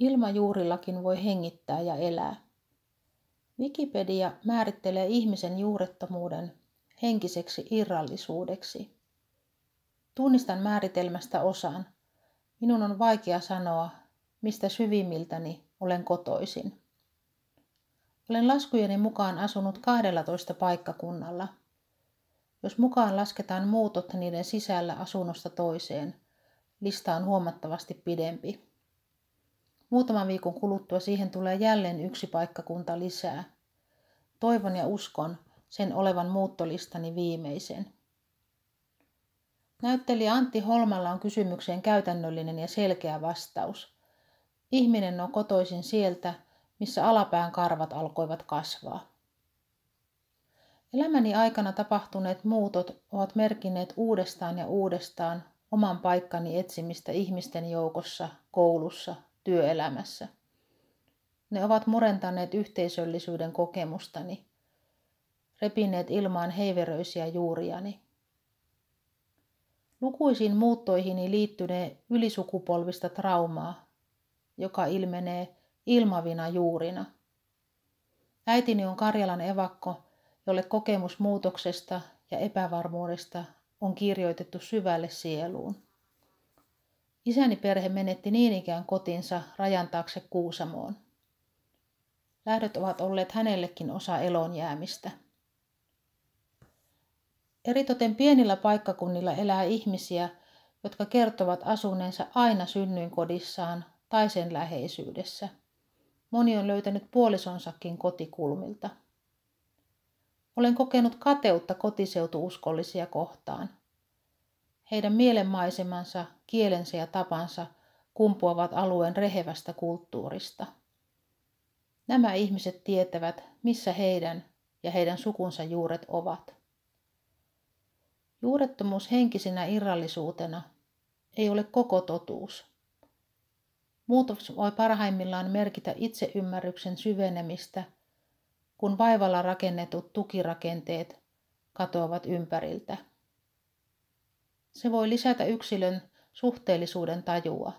Ilmajuurillakin voi hengittää ja elää. Wikipedia määrittelee ihmisen juurettomuuden henkiseksi irrallisuudeksi. Tunnistan määritelmästä osan. Minun on vaikea sanoa, mistä syvimmiltäni olen kotoisin. Olen laskujeni mukaan asunut 12 paikkakunnalla. Jos mukaan lasketaan muutot niiden sisällä asunnosta toiseen, lista on huomattavasti pidempi. Muutaman viikon kuluttua siihen tulee jälleen yksi paikkakunta lisää. Toivon ja uskon sen olevan muuttolistani viimeisen. Näyttelijä Antti Holmalla on kysymykseen käytännöllinen ja selkeä vastaus. Ihminen on kotoisin sieltä, missä alapään karvat alkoivat kasvaa. Elämäni aikana tapahtuneet muutot ovat merkinneet uudestaan ja uudestaan oman paikkani etsimistä ihmisten joukossa, koulussa, työelämässä. Ne ovat murentaneet yhteisöllisyyden kokemustani, repineet ilmaan heiveröisiä juuriani. Lukuisiin muuttoihini liittynee ylisukupolvista traumaa, joka ilmenee ilmavina juurina. Äitini on Karjalan evakko, jolle kokemus muutoksesta ja epävarmuudesta on kirjoitettu syvälle sieluun. Isäni perhe menetti niin ikään kotinsa rajan taakse Kuusamoon. Lähdöt ovat olleet hänellekin osa elon jäämistä. Eritoten pienillä paikkakunnilla elää ihmisiä, jotka kertovat asuneensa aina synnyin kodissaan tai sen läheisyydessä. Moni on löytänyt puolisonsakin kotikulmilta. Olen kokenut kateutta kotiseutuuskollisia kohtaan. Heidän mielenmaisemansa, kielensä ja tapansa kumpuavat alueen rehevästä kulttuurista. Nämä ihmiset tietävät, missä heidän ja heidän sukunsa juuret ovat. Juurettomuus henkisenä irrallisuutena ei ole koko totuus. Muutos voi parhaimmillaan merkitä itseymmärryksen syvenemistä, kun vaivalla rakennetut tukirakenteet katoavat ympäriltä. Se voi lisätä yksilön suhteellisuuden tajua.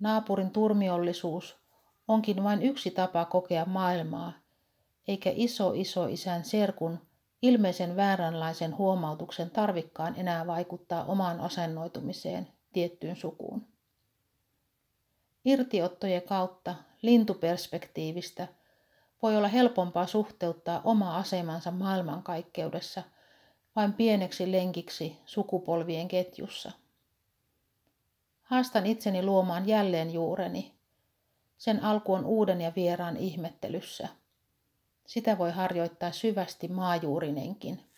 Naapurin turmiollisuus onkin vain yksi tapa kokea maailmaa, eikä iso iso isän serkun ilmeisen vääränlaisen huomautuksen tarvikkaan enää vaikuttaa omaan asennoitumiseen tiettyyn sukuun. Irtiottojen kautta lintuperspektiivistä voi olla helpompaa suhteuttaa oma asemansa maailmankaikkeudessa – vain pieneksi lenkiksi sukupolvien ketjussa. Haastan itseni luomaan jälleen juureni. Sen alku on uuden ja vieraan ihmettelyssä. Sitä voi harjoittaa syvästi maajuurinenkin.